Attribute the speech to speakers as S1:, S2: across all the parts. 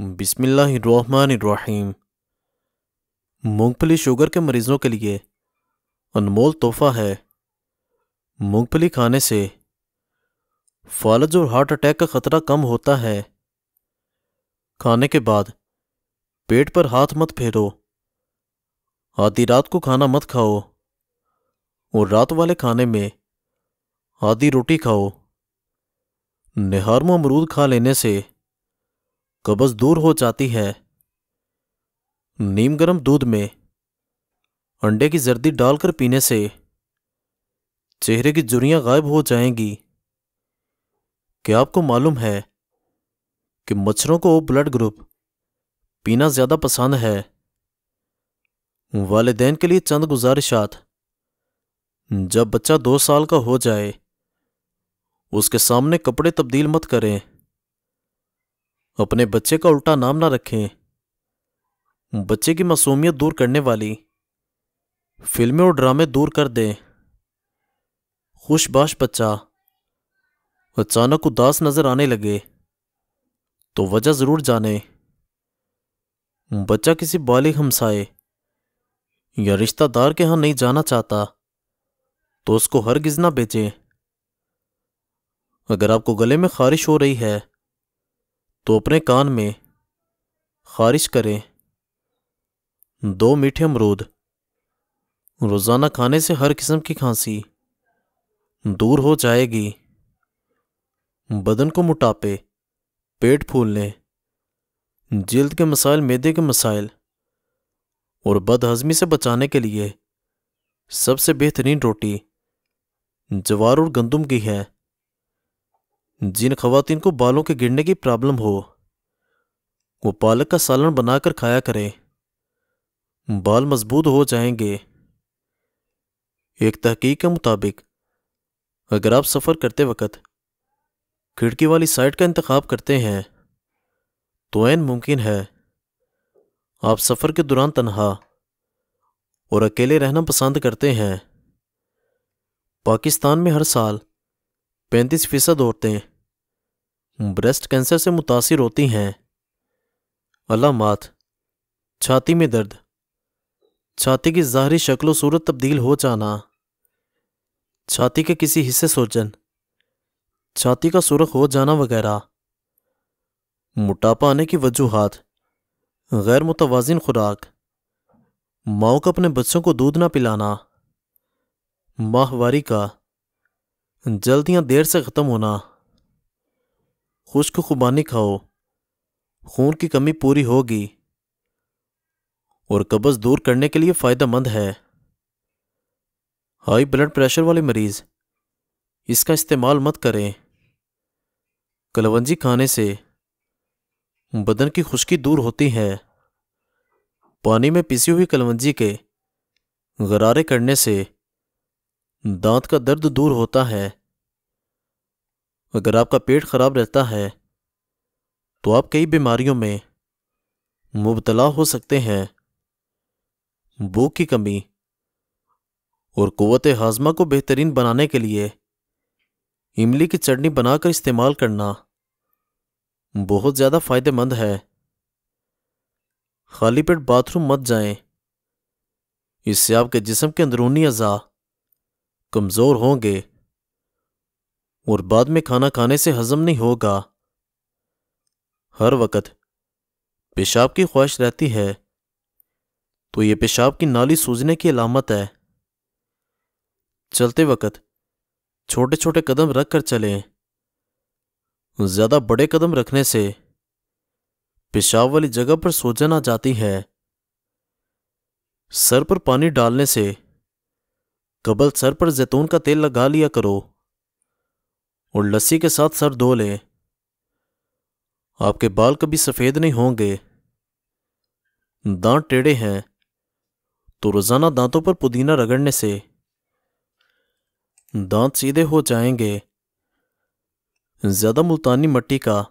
S1: बिस्मिल्लाहिर्रहमानिर्रहीम मूंगफली शुगर के मरीजों के लिए अनमोल तोहफा है मूंगफली खाने से फालज और हार्ट अटैक का खतरा कम होता है खाने के बाद पेट पर हाथ मत फेरो आधी रात को खाना मत खाओ और रात वाले खाने में आधी रोटी खाओ निहार में अमरूद खा लेने से कब्ज दूर हो जाती है नीम गर्म दूध में अंडे की जर्दी डालकर पीने से चेहरे की जुड़ियां गायब हो जाएंगी क्या आपको मालूम है कि मच्छरों को ब्लड ग्रुप पीना ज़्यादा पसंद है वालदेन के लिए चंद गुजारिशात जब बच्चा दो साल का हो जाए उसके सामने कपड़े तब्दील मत करें अपने बच्चे का उल्टा नाम ना रखें बच्चे की मासूमियत दूर करने वाली फिल्में और ड्रामे दूर कर दें खुशबाश बच्चा अचानक उदास नजर आने लगे तो वजह ज़रूर जाने बच्चा किसी बालिग हमसाए या रिश्तेदार के यहां नहीं जाना चाहता तो उसको हर गिजना बेचें अगर आपको गले में खारिश हो रही है तो अपने कान में खारिश करें दो मीठे अमरूद रोज़ाना खाने से हर किस्म की खांसी दूर हो जाएगी बदन को मोटापे पेट फूलने जल्द के मसाइल मैदे के मसाइल और बदहजमी से बचाने के लिए सबसे बेहतरीन रोटी जवार और गंदम की है जिन खातन को बालों के गिरने की प्रॉब्लम हो वो पालक का सालन बनाकर खाया करें बाल मजबूत हो जाएंगे एक तहकीक के मुताबिक अगर आप सफ़र करते वक्त खिड़की वाली साइड का इंतखब करते हैं तो ऐन मुमकिन है आप सफ़र के दौरान तनहा और अकेले रहना पसंद करते हैं पाकिस्तान में हर साल पैंतीस फीसद औरतें ब्रेस्ट कैंसर से मुतासर होती हैं अलामत छाती में दर्द छाती की ज़ाहरी शक्ल सूरत तब्दील हो जाना छाती के किसी हिस्से सोजन छाती का सुरख हो जाना वगैरह मोटापा आने की वजूहत गैर मुतवाजिन खुराक माओ का अपने बच्चों को दूध ना पिलाना माहवारी का जल्दियाँ देर से ख़त्म होना खुश्क खुबानी खाओ खून की कमी पूरी होगी और कब्ज़ दूर करने के लिए फ़ायदेमंद है हाई ब्लड प्रेशर वाले मरीज़ इसका इस्तेमाल मत करें कलवंजी खाने से बदन की खुश्की दूर होती है पानी में पिसी हुई कलवंजी के गरारे करने से दांत का दर्द दूर होता है अगर आपका पेट ख़राब रहता है तो आप कई बीमारियों में मुबतला हो सकते हैं भूख की कमी और कुत हाजमा को बेहतरीन बनाने के लिए इमली की चटनी बनाकर इस्तेमाल करना बहुत ज़्यादा फ़ायदेमंद है खाली पेट बाथरूम मत जाएं। इससे आपके जिसम के अंदरूनी अज़ा कमज़ोर होंगे और बाद में खाना खाने से हजम नहीं होगा हर वक्त पेशाब की ख्वाहिश रहती है तो ये पेशाब की नाली सूझने की अलामत है चलते वक्त छोटे छोटे कदम रख कर चलें ज़्यादा बड़े कदम रखने से पेशाब वाली जगह पर सूजन आ जाती है सर पर पानी डालने से कबल सर पर जैतून का तेल लगा लिया करो और लस्सी के साथ सर धो लें आपके बाल कभी सफ़ेद नहीं होंगे दांत टेढ़े हैं तो रोज़ाना दांतों पर पुदीना रगड़ने से दांत सीधे हो जाएंगे ज़्यादा मुल्तानी मट्टी का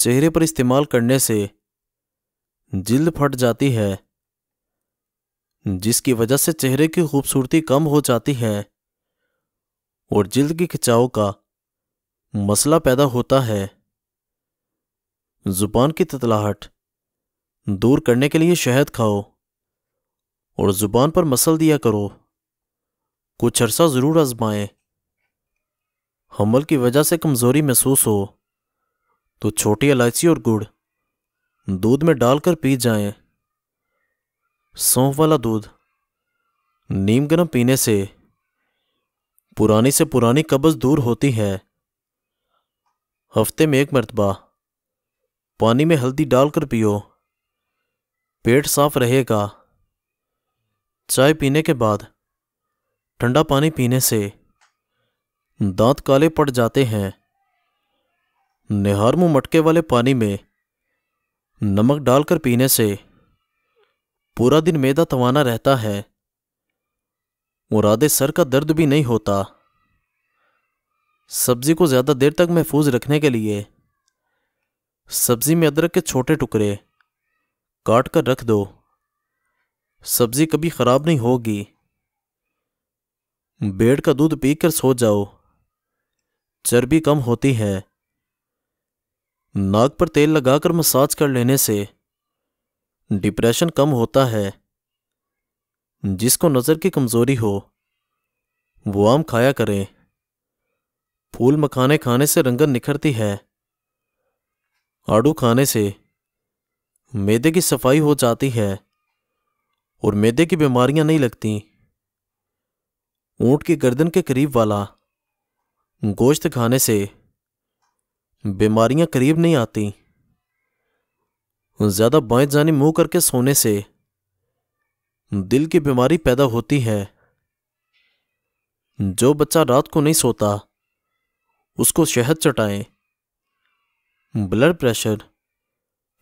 S1: चेहरे पर इस्तेमाल करने से जिल्द फट जाती है जिसकी वजह से चेहरे की खूबसूरती कम हो जाती है और जिल्द की खिंचाव का मसला पैदा होता है जुबान की ततलाहट दूर करने के लिए शहद खाओ और ज़ुबान पर मसल दिया करो कुछ अरसा ज़रूर आजमाएं हमल की वजह से कमज़ोरी महसूस हो तो छोटी इलायची और गुड़ दूध में डालकर पी जाए सौंफ वाला दूध नीम गरम पीने से पुरानी से पुरानी कब्ज़ दूर होती है हफ्ते में एक मरतबा पानी में हल्दी डालकर पियो पेट साफ रहेगा चाय पीने के बाद ठंडा पानी पीने से दांत काले पड़ जाते हैं निहार मुंह मटके वाले पानी में नमक डालकर पीने से पूरा दिन मैदा तवाना रहता है और आधे सर का दर्द भी नहीं होता सब्ज़ी को ज़्यादा देर तक महफूज रखने के लिए सब्ज़ी में अदरक के छोटे टुकड़े काट कर रख दो सब्ज़ी कभी ख़राब नहीं होगी बेड़ का दूध पीकर सो जाओ चर्बी कम होती है नाक पर तेल लगाकर मसाज कर लेने से डिप्रेशन कम होता है जिसको नज़र की कमज़ोरी हो वो आम खाया करें फूल मखाने खाने से रंगन निखरती है आड़ू खाने से मैदे की सफाई हो जाती है और मैदे की बीमारियां नहीं लगती ऊंट की गर्दन के करीब वाला गोश्त खाने से बीमारियां करीब नहीं आती ज़्यादा बाएं जानी मुंह करके सोने से दिल की बीमारी पैदा होती है जो बच्चा रात को नहीं सोता उसको शहद चटाएं ब्लड प्रेशर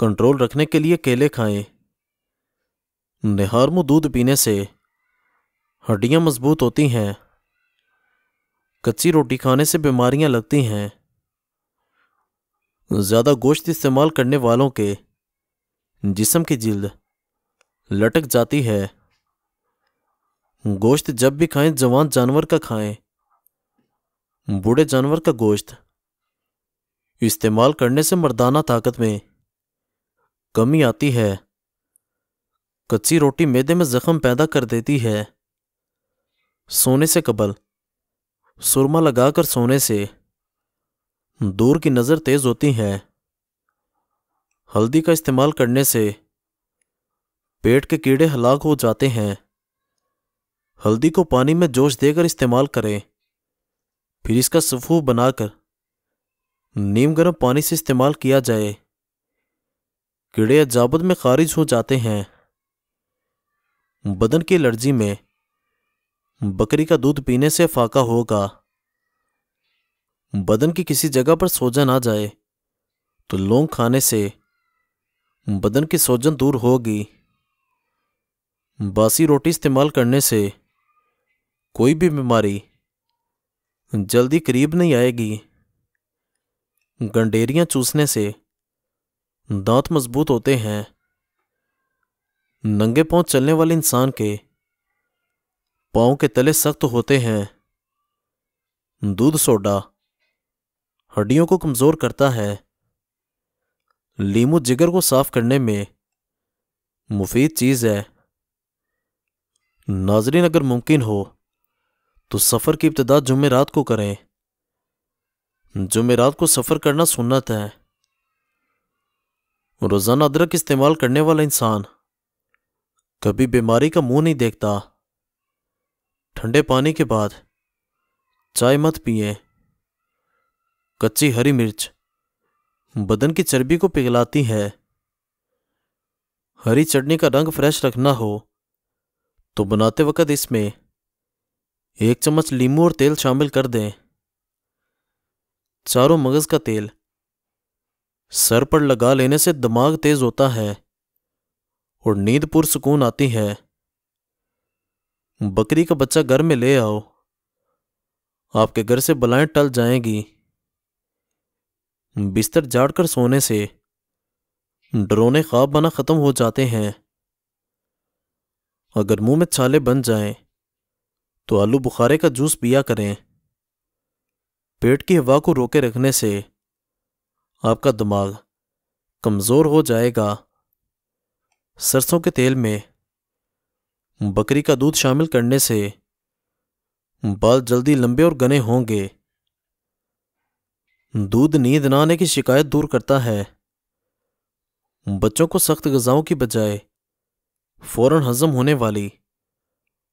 S1: कंट्रोल रखने के लिए केले खाएं निहारमु दूध पीने से हड्डियां मजबूत होती हैं कच्ची रोटी खाने से बीमारियां लगती हैं ज़्यादा गोश्त इस्तेमाल करने वालों के जिसम की जिल्द लटक जाती है गोश्त जब भी खाएं जवान जानवर का खाएं बूढ़े जानवर का गोश्त इस्तेमाल करने से मर्दाना ताकत में कमी आती है कच्ची रोटी मैदे में जख्म पैदा कर देती है सोने से कबल सुरमा लगाकर सोने से दूर की नज़र तेज होती है हल्दी का इस्तेमाल करने से पेट के कीड़े हलाक हो जाते हैं हल्दी को पानी में जोश देकर इस्तेमाल करें फिर इसका सफू बनाकर नीम गर्म पानी से इस्तेमाल किया जाए कीड़े अजाबत में खारिज हो जाते हैं बदन की एलर्जी में बकरी का दूध पीने से फाका होगा बदन की किसी जगह पर सोजन आ जाए तो लौंग खाने से बदन की सोजन दूर होगी बासी रोटी इस्तेमाल करने से कोई भी बीमारी जल्दी करीब नहीं आएगी गंडेरियां चूसने से दांत मजबूत होते हैं नंगे पांव चलने वाले इंसान के पांव के तले सख्त होते हैं दूध सोडा हड्डियों को कमज़ोर करता है लीमू जिगर को साफ करने में मुफीद चीज़ है नाजरीन अगर मुमकिन हो तो सफ़र की इब्तदा जुमेरात को करें जुमेरात रात को सफ़र करना सुन्नत है रोज़ाना अदरक इस्तेमाल करने वाला इंसान कभी बीमारी का मुंह नहीं देखता ठंडे पानी के बाद चाय मत पिए कच्ची हरी मिर्च बदन की चर्बी को पिघलाती है हरी चटनी का रंग फ्रेश रखना हो तो बनाते वक्त इसमें एक चम्मच लीमू और तेल शामिल कर दें चारों मगज का तेल सर पर लगा लेने से दिमाग तेज होता है और नींद सुकून आती है बकरी का बच्चा घर में ले आओ आपके घर से बलाएं टल जाएंगी बिस्तर जाड़कर सोने से ड्रोने ख्वाब बना खत्म हो जाते हैं अगर मुंह में छाले बन जाएं तो आलू बुखारे का जूस पिया करें पेट की हवा को रोके रखने से आपका दिमाग कमज़ोर हो जाएगा सरसों के तेल में बकरी का दूध शामिल करने से बाल जल्दी लंबे और घने होंगे दूध नींद ना आने की शिकायत दूर करता है बच्चों को सख्त गजाओं की बजाय फौरन हजम होने वाली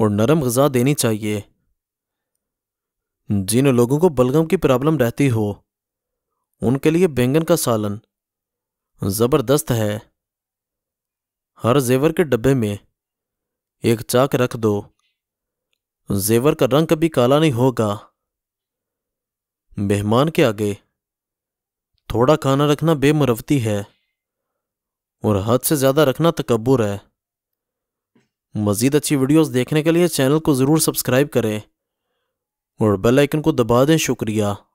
S1: और नरम गज़ा देनी चाहिए जिन लोगों को बलगम की प्रॉब्लम रहती हो उनके लिए बैंगन का सालन ज़बरदस्त है हर जेवर के डब्बे में एक चाक रख दो जेवर का रंग कभी काला नहीं होगा मेहमान के आगे थोड़ा खाना रखना बेमरवती है और हद से ज़्यादा रखना तकबूर है मज़ीद अच्छी वीडियोस देखने के लिए चैनल को ज़रूर सब्सक्राइब करें और बेल आइकन को दबा दें शुक्रिया